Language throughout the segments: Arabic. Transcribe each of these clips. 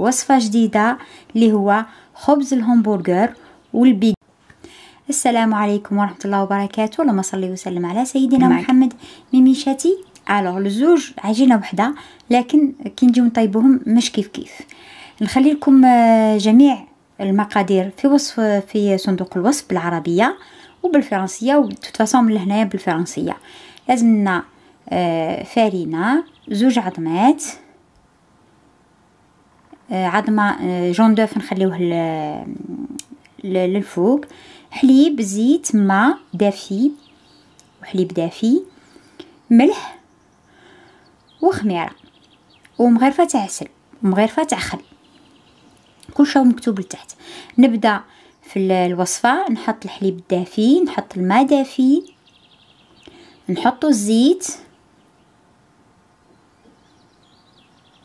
وصفة جديدة اللي هو خبز الهمبرجر والبيج السلام عليكم ورحمة الله وبركاته اللهم صلي وسلم على سيدنا معك. محمد ميميشاتي الوغ لزوج عجينة وحدة لكن كي نجيو نطيبوهم مش كيف كيف نخلي لكم آه، جميع المقادير في وصف في صندوق الوصف بالعربية وبالفرنسية وتتفاصون من لهنايا بالفرنسية لازمنا آه، فارينة زوج عظمات عظمة آه، جون دوف نخليوه للفوق حليب زيت ماء دافي وحليب دافي ملح وخميرة ومغرفة تاع عسل ومغرفة تاع خل كلشي مكتوب لتحت نبدا في الوصفة نحط الحليب الدافي نحط الماء دافي نحطو الزيت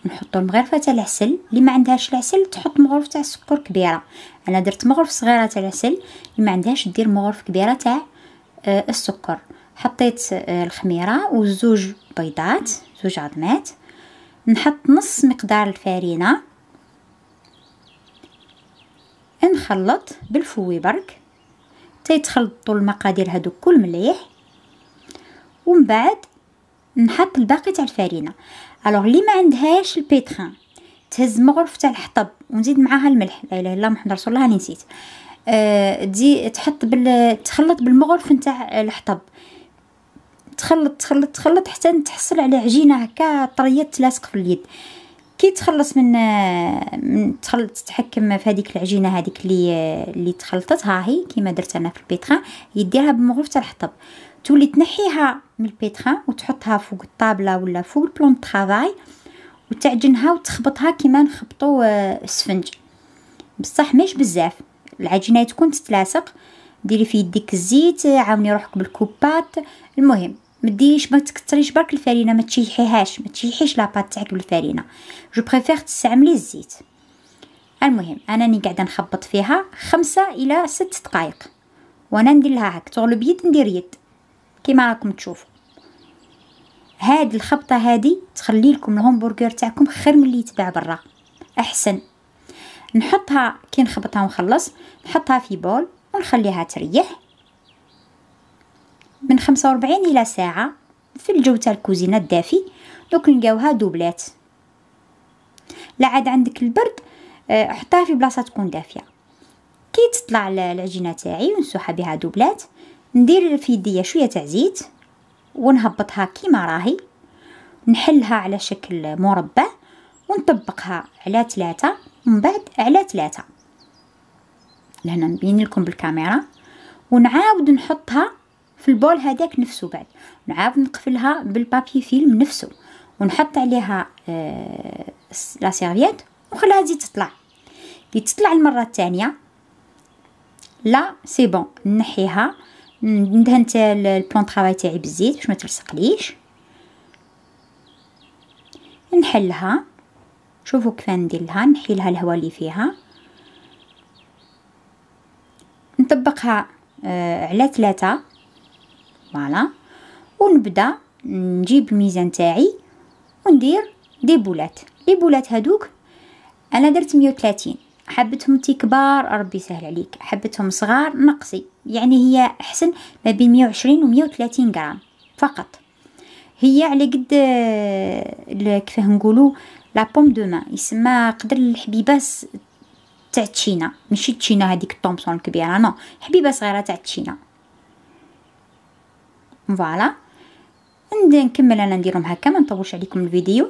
نحطو المغرفه تاع العسل اللي ما عندهاش العسل تحط مغرفه تاع السكر كبيره انا درت مغرفه صغيره تاع العسل اللي ما عندهاش دير مغرفه كبيره تاع آه، السكر حطيت آه، الخميره وزوج بيضات زوج عظمات نحط نص مقدار الفارينه نخلط بالفوي برك حتى يتخلطوا المقادير هادو كل مليح ومن بعد نحط الباقي تاع الفارينه الوغ اللي ما عندهاش البيتران تهز مغرف تاع الحطب ونزيد معاها الملح لا اله الا الله محمد رسول الله راني نسيت آه، دي تحط بال تخلط بالمغرف نتاع الحطب تخلط تخلط تخلط حتى تحصل على عجينه هكا طريه تلاصق في اليد كي تخلص من, من تخلط تتحكم في هذيك العجينه هذيك اللي اللي تخلطت ها هي كيما درت انا في البيترا يديرها بمغرف تاع الحطب تولي تنحيها من البيتخان وتحطها فوق الطابله ولا فوق البلون طرافاي وتعجنها وتخبطها كيما نخبطو السفنج آه، بصح مش بزاف العجينه تكون تتلاصق ديري في يديك الزيت آه، عاوني روحك بالكوبات المهم مديش ما تكثريش برك الفرينه ما تشيحيهاش ما تشيحيش لاباط تاعك بالفرينه جو بريفير تستعملي الزيت المهم انا راني قاعده نخبط فيها خمسة الى ست دقائق وانا ندير لها هاك تغلب يد ندير يد كما راكم تشوفوا هاد الخبطه هادي تخلي لكم الهمبرغر تاعكم خير من اللي يتباع برا احسن نحطها كي نخبطها ونخلص نحطها في بول ونخليها تريح من 45 الى ساعه في الجو تاع الكوزينه الدافي دوك نلقاوها دوبلات لا عاد عندك البرد آه، حطها في بلاصه تكون دافيه كي تطلع العجينه تاعي ونسوحها بها دوبلات ندير في يديا شويه تاع زيت ونهبطها كيما راهي نحلها على شكل مربع ونطبقها على ثلاثة من بعد على ثلاثة لهنا نبين لكم بالكاميرا ونعاود نحطها في البول هذاك نفسه بعد نعاود نقفلها بالبابي فيلم نفسه ونحط عليها آه لا سيرفيت ونخليها تزيد تطلع كي تطلع المره الثانيه لا سي بون نحيها ندهن تا البلون طراواي تاعي بالزيت باش ما تلصقليش نحلها شوفوا كيف ندير لها نحي لها الهواء اللي فيها نطبقها آه على ثلاثة فوالا ونبدا نجيب الميزان تاعي وندير دي بولات لي بولات هادوك انا درت 130 حبتهم تي كبار ربي سهل عليك حبتهم صغار نقصي يعني هي احسن ما بين 120 و 130 غرام فقط هي على قد آه، كيف نقولوا لا بوم دو ما يسمى قدر الحبيبه تاع تشينا ماشي تشينا هذيك الطومسون الكبيره نو حبيبه صغيره تاع تشينا فوالا نكمل انا نديرهم هكا ما نطولش عليكم الفيديو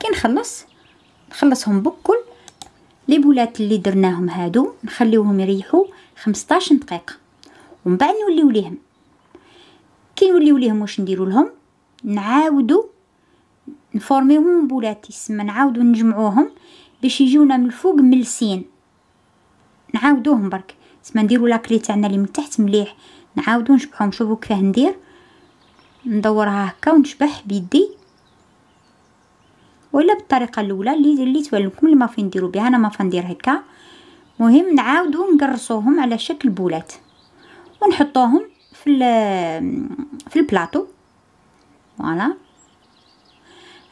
كي نخلص نخلصهم بكل لي بولات اللي درناهم هادو نخليوهم يريحوا 15 دقيقه ومن بعد نوليو ليهم كي نوليو ليهم واش نديرو لهم نعاودو نفورميوهم بولات يسمى نعاودو نجمعوهم باش يجيونا من الفوق ملسين نعاودوهم برك تسمى نديرو لاكلي تاعنا اللي من تحت مليح نعاودو نشبحهم شوفوا كيفاه ندير ندورها هكا ونشبح بيدي ولا بالطريقه الاولى اللي اللي تبان اللي ما فين نديرو بها انا ما فندير هكا مهم نعاودو نقرصوهم على شكل بولات ونحطوهم في في البلاطو فوالا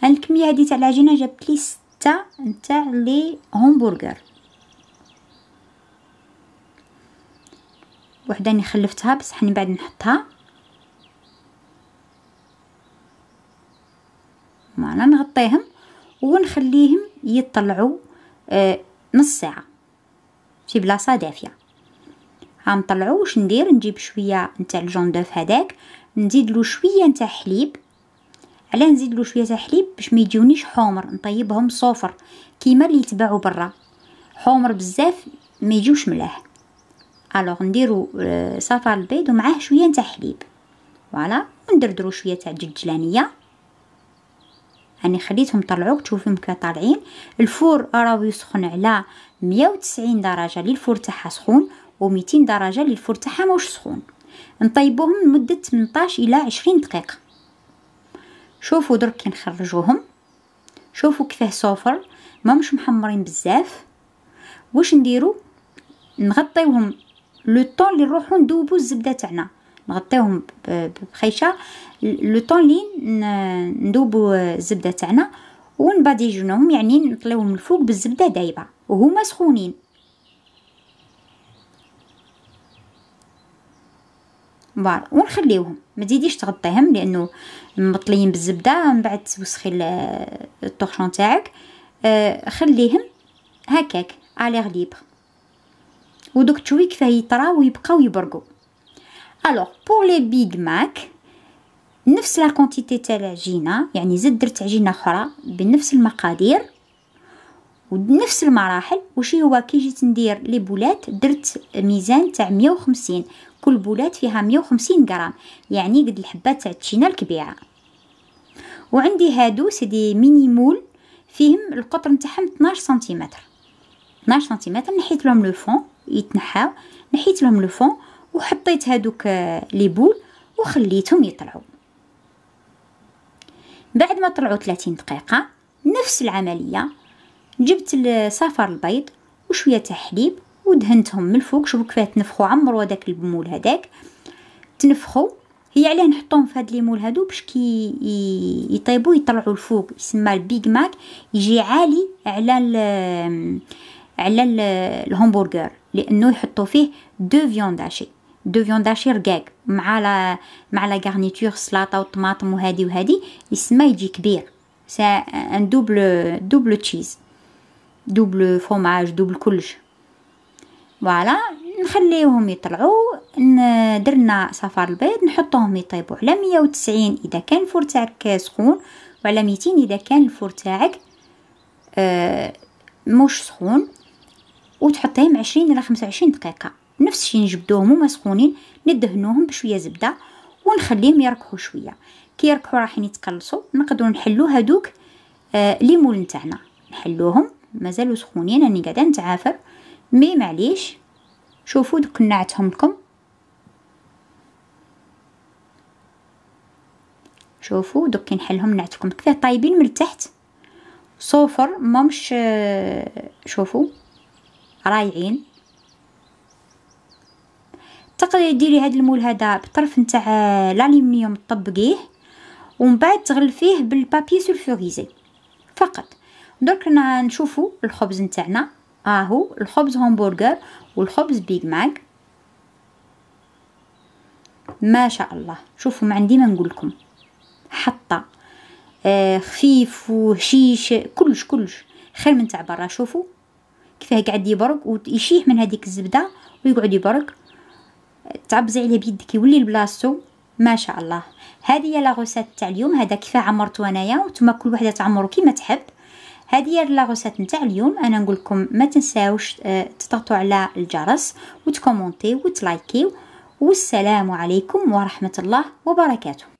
هاد الكميه هادي تاع العجينه جابت لي ستة نتاع لي همبرغر وحده اللي خلفتها بصح من بعد نحطها فوالا نغطيهم نخليهم يطلعوا آه، نص ساعه في بلاصه دافيه غنطلعو واش ندير نجيب شويه نتاع الجون دوف هذاك نزيد له شويه نتاع حليب على نزيد له شويه تاع حليب باش ما يجيونيش حمر نطيبهم صفر كيما اللي يتباعوا برا حمر بزاف ما يجوش ملاح الوغ نديرو آه، صفار البيض ومعاه شويه نتاع حليب فوالا وندردرو شويه تاع الدجلانيه يعني خليتهم طلعوك تشوفهم كا طالعين الفور راهو يسخن على 190 درجه للفور تاعها سخون و200 درجه للفور تاعها ماهوش سخون نطيبوهم لمده 18 الى 20 دقيقه شوفوا درك كي نخرجوهم شوفوا كيفاه صوفر ما مش محمرين بزاف واش نديرو نغطيوهم لو طون اللي نروحو ندوبو الزبده تاعنا نغطيوهم بخيشه لو طون لين ندوبو الزبده تاعنا ونباديجونهم يعني نطليوهم الفوق بالزبده دايبه وهما سخونين فوالا ونخليوهم ما تزيديش تغطيهم لانه مطليين بالزبده من بعد توسخي الطورشون تاعك آه، خليهم هكاك اليغ ليبر ودوك تشوي كفاه يطراو ويبقاو يبرقو الوغ بور لي بيغ ماك نفس لا كونتيتي تاع العجينه يعني زدت درت عجينه اخرى بنفس المقادير ونفس المراحل وشي هو كي جيت ندير لي بولات درت ميزان تاع 150 كل بولات فيها 150 غرام يعني قد الحبات تاع التشينه الكبيره وعندي هادو سيدي ميني مول فيهم القطر نتاعهم 12 سنتيمتر 12 سنتيمتر نحيت لهم لو فون يتنحاو نحيت لهم لو فون وحطيت هادوك آه, لي بول وخليتهم يطلعوا بعد ما طلعوا 30 دقيقه نفس العمليه جبت صفار البيض وشويه تاع حليب ودهنتهم من الفوق شوفوا كيفاه تنفخوا عمروا هذاك البمول هذاك تنفخوا هي علاه نحطوهم في هاد ليمول هادو باش كي يطيبوا يطلعوا الفوق يسمى البيج ماك يجي عالي على ال على الهمبرغر لانه يحطوا فيه دو فيون داشي دو فيونداشي رقاق مع لا مع لا غارنيتور سلاطه وطماطم وهادي وهادي يسمى يجي كبير سا ان دوبل دوبل تشيز دوبل فوماج دوبل كلش فوالا نخليوهم يطلعوا درنا صفار البيض نحطوهم يطيبوا على 190 اذا كان الفور تاعك سخون وعلى 200 اذا كان الفور تاعك آه مش سخون وتحطيه 20 الى 25 دقيقه نفس الشيء نجبدوهم هما سخونين ندهنوهم بشويه زبده ونخليهم يركحوا شويه كي يركحوا راحين يتقلصوا نقدروا نحلو هادوك آه ليمون نتاعنا نحلوهم مازالوا سخونين راني قاعده نتعافر مي معليش شوفوا دوك نعتهم لكم شوفوا دوك كنحلهم نعتكم كفاه طايبين من التحت صوفر مامش آه، شوفوا رايعين تقدري ديري هاد المول هذا بالطرف نتاع الالومنيوم طبقيه ومن بعد تغلفيه بالبابي سلفوريزي فقط درك نشوفوا الخبز نتاعنا ها هو الخبز همبرجر والخبز بيج ماك ما شاء الله شوفوا ما عندي ما نقول لكم حطه آه خفيف وهشيش كلش كلش خير من تاع برا شوفوا كيفاه قاعد يبرق ويشيه من هذيك الزبده ويقعد يبرق تعبزي عليه بيدك يولي لبلاصتو ما شاء الله هذه هي لا غوسيت تاع اليوم هذا كيف عمرت انايا وانتم كل وحده تعمرو كيما تحب هذه هي لا غوسيت نتاع اليوم انا نقول لكم ما تنساوش آه، تضغطوا على الجرس وتكومونتي وتلايكي والسلام عليكم ورحمه الله وبركاته